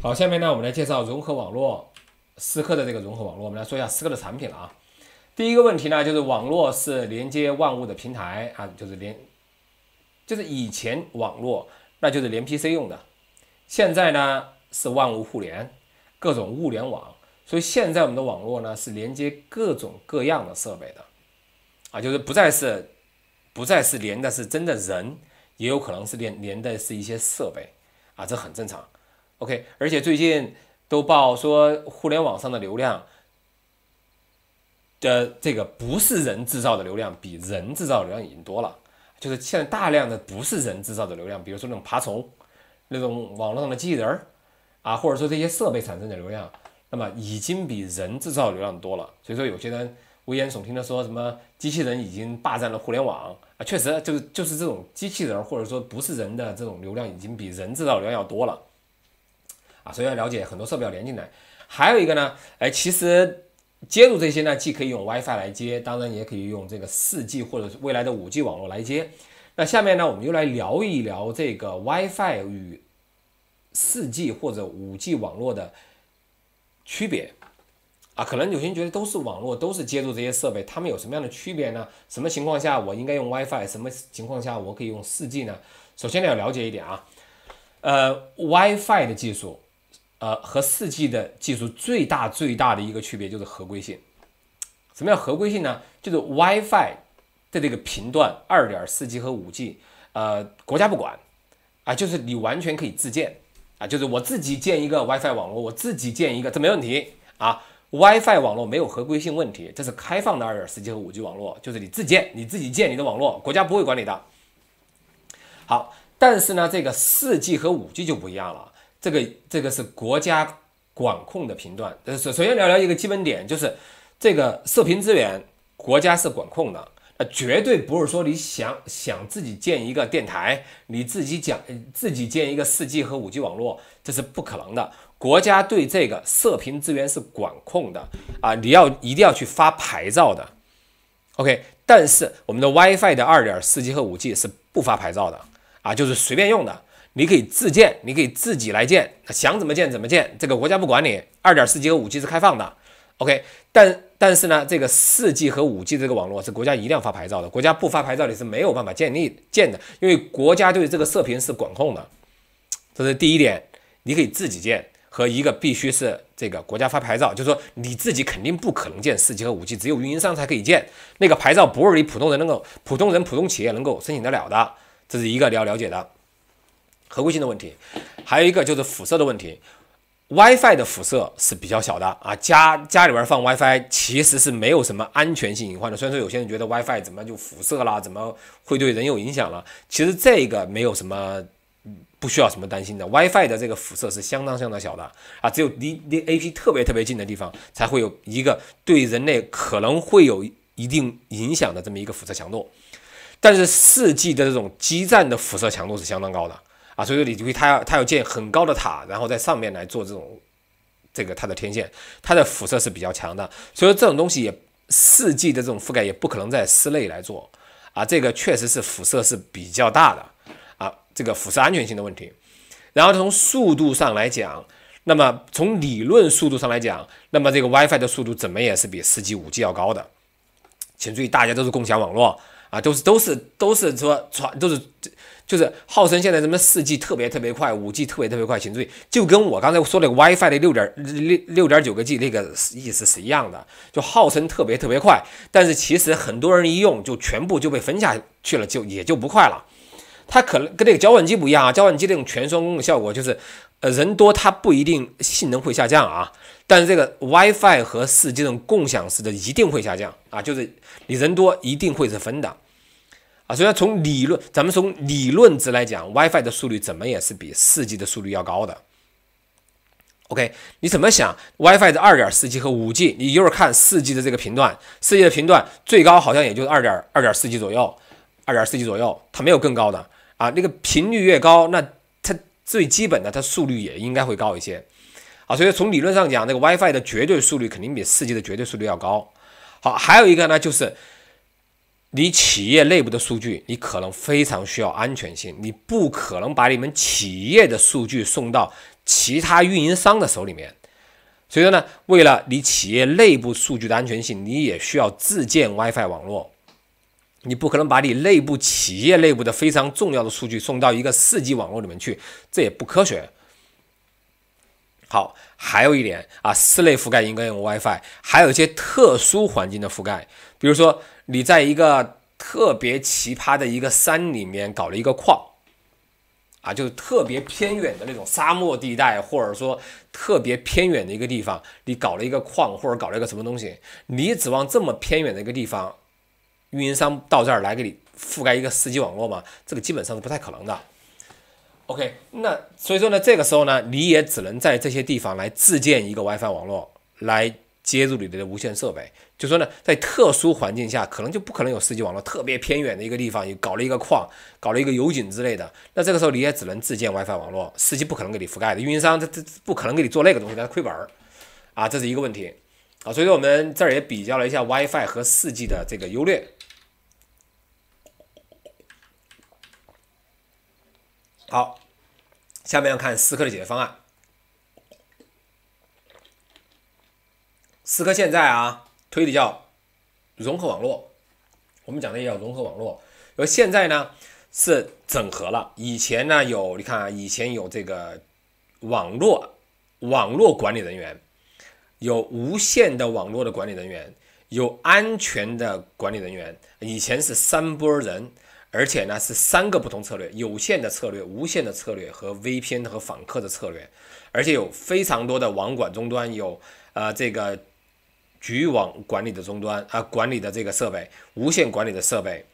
好，下面呢，我们来介绍融合网络思科的这个融合网络。我们来说一下思科的产品了啊。第一个问题呢，就是网络是连接万物的平台啊，就是连，就是以前网络那就是连 PC 用的，现在呢是万物互联，各种物联网，所以现在我们的网络呢是连接各种各样的设备的啊，就是不再是不再是连的是真的人，也有可能是连连的是一些设备啊，这很正常。OK，而且最近都报说互联网上的流量的这个不是人制造的流量，比人制造流量已经多了。就是现在大量的不是人制造的流量，比如说那种爬虫、那种网络上的机器人儿啊，或者说这些设备产生的流量，那么已经比人制造流量多了。所以说有些人危言耸听的说什么机器人已经霸占了互联网啊，确实就是就是这种机器人儿或者说不是人的这种流量已经比人制造流量要多了。首先要了解很多设备要连进来，还有一个呢，哎，其实接入这些呢，既可以用 WiFi 来接，当然也可以用这个 4G 或者是未来的 5G 网络来接。那下面呢，我们又来聊一聊这个 WiFi 与 4G 或者 5G 网络的区别。啊，可能有些人觉得都是网络，都是接入这些设备，它们有什么样的区别呢？什么情况下我应该用 WiFi？什么情况下我可以用 4G 呢？首先呢，要了解一点啊，呃，WiFi 的技术。呃，和四 G 的技术最大最大的一个区别就是合规性。什么叫合规性呢？就是 WiFi 的这个频段，二点四 G 和五 G，呃，国家不管，啊，就是你完全可以自建，啊，就是我自己建一个 WiFi 网络，我自己建一个，这没问题啊。WiFi 网络没有合规性问题，这是开放的二点四 G 和五 G 网络，就是你自建，你自己建你的网络，国家不会管你的。好，但是呢，这个四 G 和五 G 就不一样了。这个这个是国家管控的频段，呃，首首先聊聊一个基本点，就是这个射频资源国家是管控的，呃，绝对不是说你想想自己建一个电台，你自己讲自己建一个四 G 和五 G 网络，这是不可能的。国家对这个射频资源是管控的啊，你要一定要去发牌照的。OK，但是我们的 WiFi 的二点四 G 和五 G 是不发牌照的啊，就是随便用的。你可以自建，你可以自己来建，想怎么建怎么建，这个国家不管你。二点四 G 和五 G 是开放的，OK。但但是呢，这个四 G 和五 G 这个网络是国家一定要发牌照的，国家不发牌照你是没有办法建立建的，因为国家对这个射频是管控的。这是第一点，你可以自己建和一个必须是这个国家发牌照，就是说你自己肯定不可能建四 G 和五 G，只有运营商才可以建。那个牌照不是你普通人能够、普通人普通企业能够申请得了的，这是一个你要了解的。合规性的问题，还有一个就是辐射的问题。WiFi 的辐射是比较小的啊，家家里边放 WiFi 其实是没有什么安全性隐患的。虽然说有些人觉得 WiFi 怎么就辐射啦，怎么会对人有影响了，其实这个没有什么，不需要什么担心的。WiFi 的这个辐射是相当相当小的啊，只有离离 AP 特别特别近的地方才会有一个对人类可能会有一定影响的这么一个辐射强度。但是 4G 的这种基站的辐射强度是相当高的。啊，所以说李吉他要他要建很高的塔，然后在上面来做这种这个它的天线，它的辐射是比较强的。所以说这种东西也四 G 的这种覆盖也不可能在室内来做啊，这个确实是辐射是比较大的啊，这个辐射安全性的问题。然后从速度上来讲，那么从理论速度上来讲，那么这个 WiFi 的速度怎么也是比四 G 五 G 要高的。请注意，大家都是共享网络啊，都是都是都是说传都是。就是号称现在什么四 G 特别特别快，五 G 特别特别快，请注意，就跟我刚才说那个 WiFi 的六点六六点九个 G 那个意思是一样的，就号称特别特别快，但是其实很多人一用就全部就被分下去了，就也就不快了。它可能跟那个交换机不一样啊，交换机这种全双工的效果就是，呃，人多它不一定性能会下降啊，但是这个 WiFi 和四 G 这种共享式的一定会下降啊，就是你人多一定会是分的。啊，所以从理论，咱们从理论值来讲，WiFi 的速率怎么也是比 4G 的速率要高的。OK，你怎么想？WiFi 的 2.4G 和 5G，你一会儿看 4G 的这个频段，4G 的频段最高好像也就是 2.2.4G 左右，2.4G 左右，它没有更高的啊。那个频率越高，那它最基本的它速率也应该会高一些。啊，所以从理论上讲，那个 WiFi 的绝对速率肯定比 4G 的绝对速率要高。好，还有一个呢就是。你企业内部的数据，你可能非常需要安全性，你不可能把你们企业的数据送到其他运营商的手里面。所以说呢，为了你企业内部数据的安全性，你也需要自建 WiFi 网络。你不可能把你内部企业内部的非常重要的数据送到一个 4G 网络里面去，这也不科学。好，还有一点啊，室内覆盖应该用 WiFi，还有一些特殊环境的覆盖。比如说，你在一个特别奇葩的一个山里面搞了一个矿，啊，就是特别偏远的那种沙漠地带，或者说特别偏远的一个地方，你搞了一个矿或者搞了一个什么东西，你指望这么偏远的一个地方，运营商到这儿来给你覆盖一个四 G 网络吗？这个基本上是不太可能的。OK，那所以说呢，这个时候呢，你也只能在这些地方来自建一个 WiFi 网络来。接入你的无线设备，就说呢，在特殊环境下，可能就不可能有四 G 网络。特别偏远的一个地方，你搞了一个矿，搞了一个油井之类的，那这个时候你也只能自建 WiFi 网络，四 G 不可能给你覆盖的。运营商他他不可能给你做那个东西，他亏本儿啊，这是一个问题啊。所以说我们这儿也比较了一下 WiFi 和四 G 的这个优劣。好，下面要看思科的解决方案。思科现在啊，推的叫融合网络，我们讲的也叫融合网络。而现在呢是整合了，以前呢有你看，啊，以前有这个网络网络管理人员，有无线的网络的管理人员，有安全的管理人员。以前是三拨人，而且呢是三个不同策略：有线的策略、无线的策略和 VPN 和访客的策略。而且有非常多的网管终端，有呃这个。局域网管理的终端啊，管理的这个设备，无线管理的设备，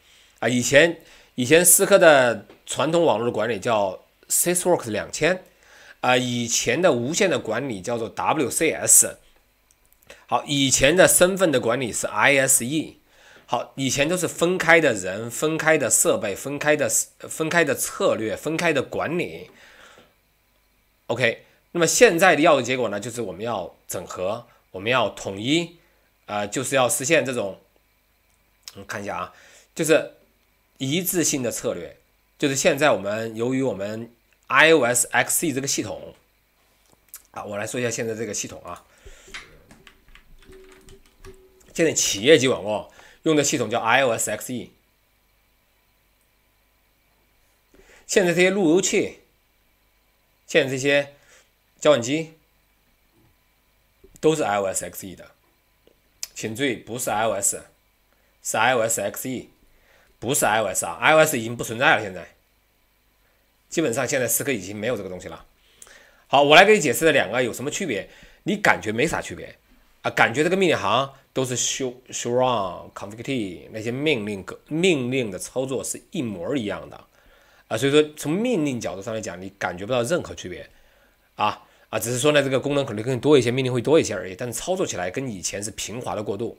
啊，以前以前思科的传统网络管理叫 c s w o r k s 两千，啊，以前的无线的管理叫做 WCS，好，以前的身份的管理是 ISE，好，以前都是分开的人、分开的设备、分开的分开的策略、分开的管理，OK，那么现在的要的结果呢，就是我们要整合。我们要统一，呃，就是要实现这种，嗯、看一下啊，就是一致性的策略。就是现在我们由于我们 iOS XE 这个系统，啊，我来说一下现在这个系统啊，现在企业级网络用的系统叫 iOS XE。现在这些路由器，现在这些交换机。都是 iOS XE 的，请注意，不是 iOS，是 iOS XE，不是 iOS 啊，iOS 已经不存在了，现在基本上现在思科已经没有这个东西了。好，我来给你解释这两个有什么区别，你感觉没啥区别啊？感觉这个命令行都是 show show run config t 那些命令命令的操作是一模一样的啊，所以说从命令角度上来讲，你感觉不到任何区别啊。啊，只是说呢，这个功能可能更多一些，命令会多一些而已，但是操作起来跟以前是平滑的过渡。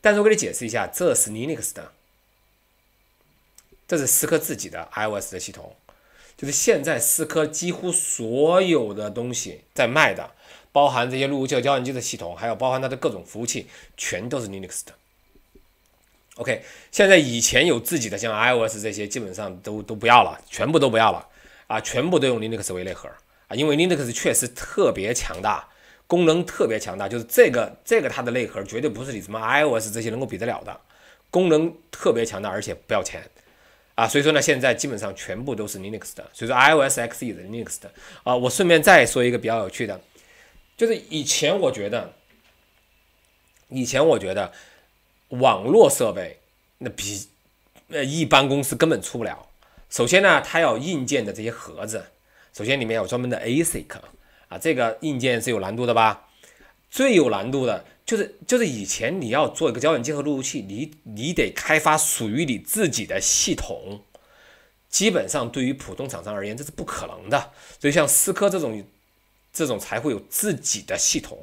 但是我给你解释一下，这是 Linux 的，这是思科自己的 iOS 的系统，就是现在思科几乎所有的东西在卖的，包含这些路由器、交换机的系统，还有包含它的各种服务器，全都是 Linux 的。OK，现在以前有自己的像 iOS 这些，基本上都都不要了，全部都不要了啊，全部都用 Linux 为内核。啊，因为 Linux 确实特别强大，功能特别强大，就是这个这个它的内核绝对不是你什么 iOS 这些能够比得了的，功能特别强大，而且不要钱，啊，所以说呢，现在基本上全部都是 Linux 的，所以说 iOS、X e 的 Linux 的啊，我顺便再说一个比较有趣的，就是以前我觉得，以前我觉得网络设备那比呃一般公司根本出不了，首先呢，它要硬件的这些盒子。首先，里面有专门的 ASIC 啊，这个硬件是有难度的吧？最有难度的就是，就是以前你要做一个交换机和路由器，你你得开发属于你自己的系统，基本上对于普通厂商而言，这是不可能的。所以，像思科这种，这种才会有自己的系统，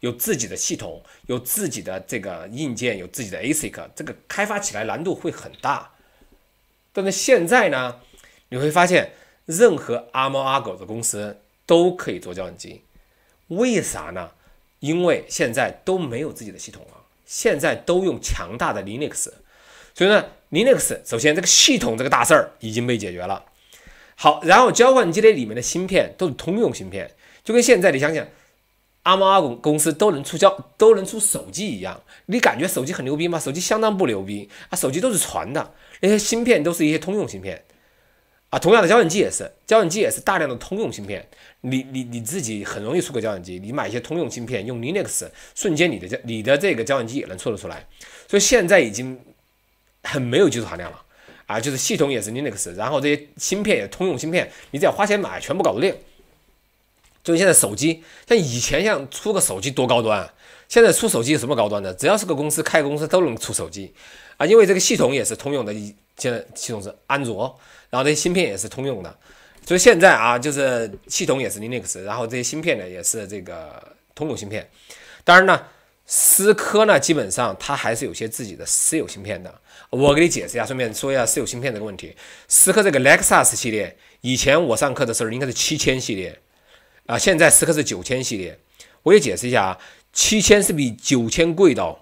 有自己的系统，有自己的这个硬件，有自己的 ASIC，这个开发起来难度会很大。但是现在呢，你会发现。任何阿猫阿狗的公司都可以做交换机，为啥呢？因为现在都没有自己的系统了，现在都用强大的 Linux，所以呢，Linux 首先这个系统这个大事儿已经被解决了。好，然后交换机的里面的芯片都是通用芯片，就跟现在你想想，阿猫阿狗公司都能出交都能出手机一样，你感觉手机很牛逼吗？手机相当不牛逼啊，手机都是传的，那些芯片都是一些通用芯片。啊，同样的交换机也是，交换机也是大量的通用芯片，你你你自己很容易出个交换机，你买一些通用芯片，用 Linux，瞬间你的你的这个交换机也能做得出来，所以现在已经很没有技术含量了，啊，就是系统也是 Linux，然后这些芯片也通用芯片，你只要花钱买，全部搞得定。所以现在手机像以前像出个手机多高端，现在出手机什么高端的，只要是个公司开个公司都能出手机，啊，因为这个系统也是通用的。现在系统是安卓，然后这些芯片也是通用的，所以现在啊，就是系统也是 Linux，然后这些芯片呢也是这个通用芯片。当然呢，思科呢基本上它还是有些自己的私有芯片的。我给你解释一下，顺便说一下私有芯片这个问题。思科这个 Lexus 系列，以前我上课的时候应该是七千系列啊，现在思科是九千系列。我也解释一下啊，七千是比九千贵的哦，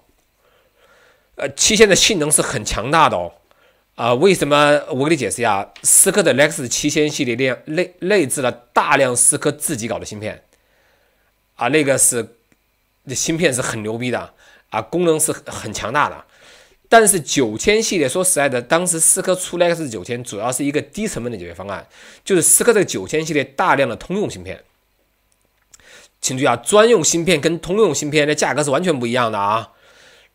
呃，七千的性能是很强大的哦。啊，为什么我给你解释一下，思科的 n e X 七千系列内内内置了大量思科自己搞的芯片，啊，那个是芯片是很牛逼的，啊，功能是很强大的。但是九千系列说实在的，当时思科出 X 九千，主要是一个低成本的解决方案，就是思科的九千系列大量的通用芯片。请注意啊，专用芯片跟通用芯片的价格是完全不一样的啊。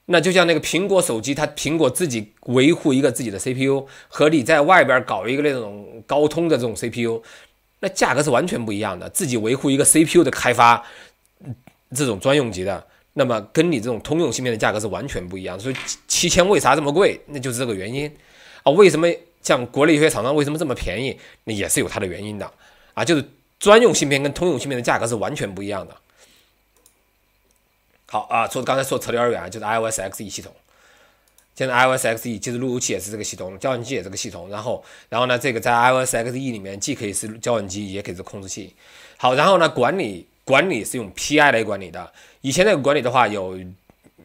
那就像那个苹果手机，它苹果自己维护一个自己的 CPU，和你在外边搞一个那种高通的这种 CPU，那价格是完全不一样的。自己维护一个 CPU 的开发，这种专用级的，那么跟你这种通用芯片的价格是完全不一样所以七千为啥这么贵？那就是这个原因啊。为什么像国内一些厂商为什么这么便宜？那也是有它的原因的啊。就是专用芯片跟通用芯片的价格是完全不一样的。好啊，说刚才说扯得有点远就是 iOS XE 系统，现在 iOS XE，其实路由器也是这个系统，交换机也是这个系统。然后，然后呢，这个在 iOS XE 里面既可以是交换机，也可以是控制器。好，然后呢，管理管理是用 PI 来管理的。以前那个管理的话，有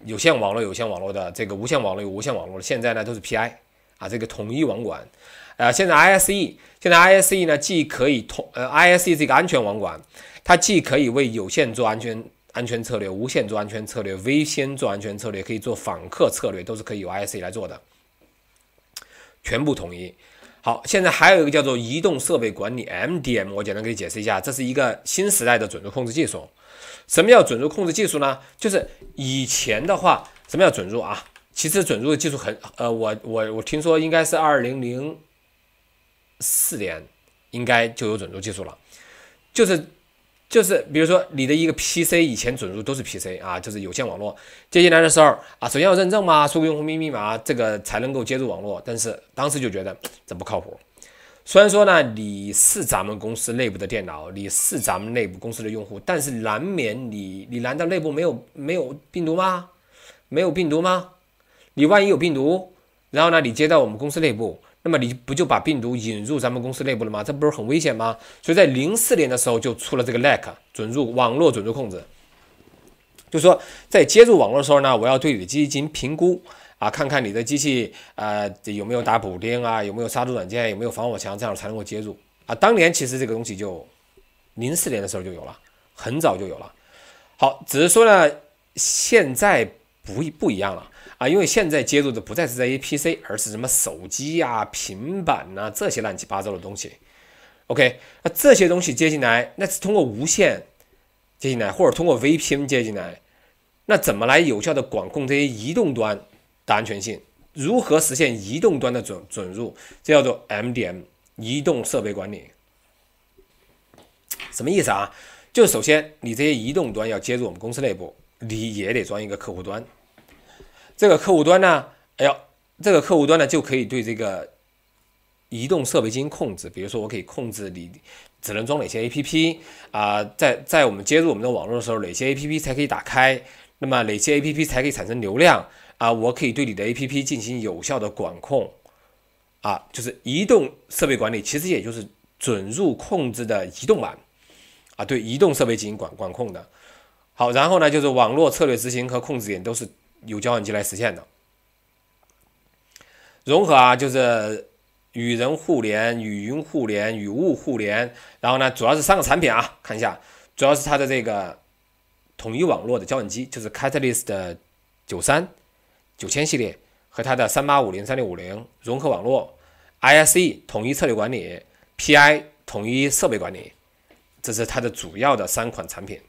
有线网络、有线网络的这个无线网络、有无线网络的。现在呢，都是 PI 啊，这个统一网管。呃，现在 ISE，现在 ISE 呢，既可以统呃 ISE 这个安全网管，它既可以为有线做安全。安全策略、无线做安全策略、微先做安全策略，可以做访客策略，都是可以由 IC 来做的，全部统一。好，现在还有一个叫做移动设备管理 （MDM），我简单给你解释一下，这是一个新时代的准入控制技术。什么叫准入控制技术呢？就是以前的话，什么叫准入啊？其实准入的技术很……呃，我我我听说应该是二零零四年应该就有准入技术了，就是。就是比如说你的一个 PC 以前准入都是 PC 啊，就是有线网络接进来的时候啊，首先要认证嘛，输入用户名密码，这个才能够接入网络。但是当时就觉得这不靠谱。虽然说呢，你是咱们公司内部的电脑，你是咱们内部公司的用户，但是难免你你难道内部没有没有病毒吗？没有病毒吗？你万一有病毒，然后呢，你接到我们公司内部。那么你不就把病毒引入咱们公司内部了吗？这不是很危险吗？所以在零四年的时候就出了这个 l a c 准入网络准入控制，就说在接入网络的时候呢，我要对你的机器进行评估啊，看看你的机器呃有没有打补丁啊，有没有杀毒软件，有没有防火墙，这样才能够接入啊。当年其实这个东西就零四年的时候就有了，很早就有了。好，只是说呢，现在不不一样了。啊，因为现在接入的不再是在些 PC，而是什么手机啊、平板啊这些乱七八糟的东西。OK，那这些东西接进来，那是通过无线接进来，或者通过 VPN 接进来。那怎么来有效的管控这些移动端的安全性？如何实现移动端的准准入？这叫做 MDM 移动设备管理。什么意思啊？就首先你这些移动端要接入我们公司内部，你也得装一个客户端。这个客户端呢，哎呦，这个客户端呢就可以对这个移动设备进行控制。比如说，我可以控制你只能装哪些 APP 啊，在在我们接入我们的网络的时候，哪些 APP 才可以打开，那么哪些 APP 才可以产生流量啊？我可以对你的 APP 进行有效的管控啊，就是移动设备管理，其实也就是准入控制的移动版啊，对移动设备进行管管控的。好，然后呢，就是网络策略执行和控制点都是。由交换机来实现的融合啊，就是与人互联、与云互联、与物互联。然后呢，主要是三个产品啊，看一下，主要是它的这个统一网络的交换机，就是 Catalyst 九三九千系列和它的三八五零、三六五零融合网络，ISE 统一策略管理，PI 统一设备管理，这是它的主要的三款产品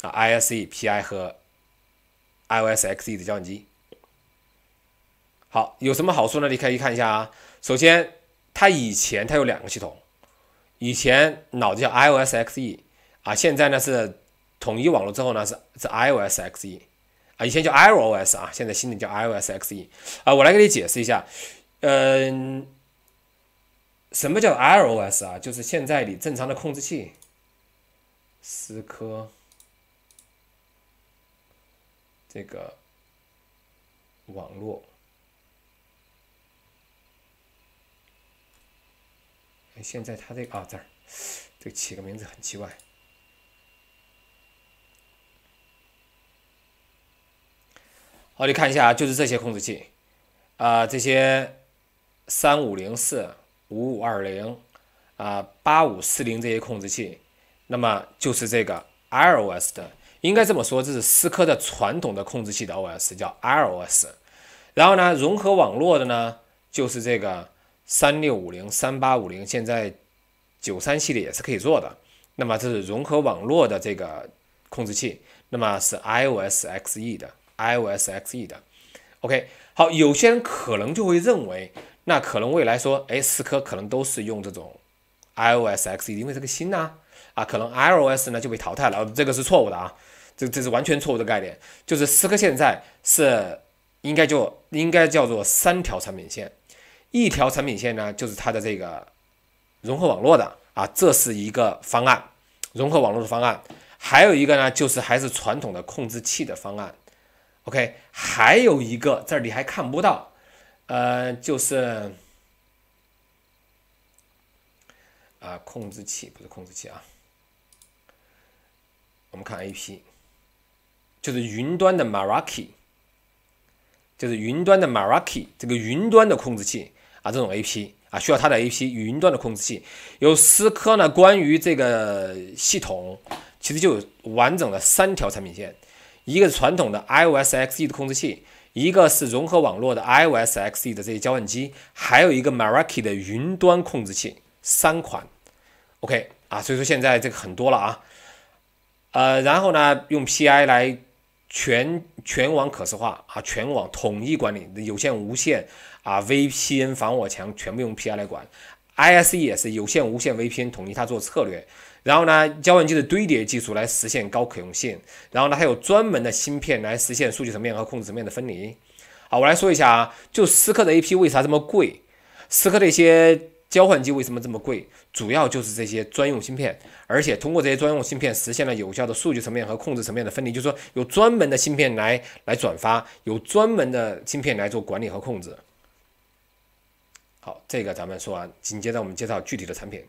啊，ISE、PI 和。iOS XE 的交换机，好，有什么好处呢？你可以看一下啊。首先，它以前它有两个系统，以前脑子叫 iOS XE 啊，现在呢是统一网络之后呢是是 iOS XE 啊，以前叫 iOS 啊，现在新的叫 iOS XE 啊。我来给你解释一下，嗯，什么叫 iOS 啊？就是现在你正常的控制器，思科。这个网络，现在它这个啊这儿，这起个名字很奇怪。好，你看一下，就是这些控制器，啊，这些三五零四、五五二零、啊八五四零这些控制器，那么就是这个 iOS 的。应该这么说，这是思科的传统的控制器的 OS 叫 IOS。然后呢，融合网络的呢，就是这个三六五零、三八五零，现在九三系列也是可以做的。那么这是融合网络的这个控制器，那么是 IOSXE 的，IOSXE 的。OK，好，有些人可能就会认为，那可能未来说，哎，思科可能都是用这种 IOSXE，因为这个新呐。啊，可能 iOS 呢就被淘汰了，这个是错误的啊，这这是完全错误的概念。就是思科现在是应该就应该叫做三条产品线，一条产品线呢就是它的这个融合网络的啊，这是一个方案，融合网络的方案。还有一个呢就是还是传统的控制器的方案。OK，还有一个这儿你还看不到，呃，就是啊，控制器不是控制器啊。我们看 A P，就是云端的 Maraki，就是云端的 Maraki 这个云端的控制器啊，这种 A P 啊，需要它的 A P 云端的控制器。有思科呢，关于这个系统，其实就有完整的三条产品线：一个传统的 IOS XE 的控制器，一个是融合网络的 IOS XE 的这些交换机，还有一个 Maraki 的云端控制器，三款。OK 啊，所以说现在这个很多了啊。呃，然后呢，用 P I 来全全网可视化啊，全网统一管理，有线无线啊，V P N 防火墙全部用 P I 来管，I S E 也是有线无线 V P N 统一它做策略，然后呢，交换机的堆叠技术来实现高可用性，然后呢，还有专门的芯片来实现数据层面和控制层面的分离。好，我来说一下啊，就思科的 A P 为啥这么贵，思科的一些。交换机为什么这么贵？主要就是这些专用芯片，而且通过这些专用芯片实现了有效的数据层面和控制层面的分离，就是说有专门的芯片来来转发，有专门的芯片来做管理和控制。好，这个咱们说完，紧接着我们介绍具体的产品。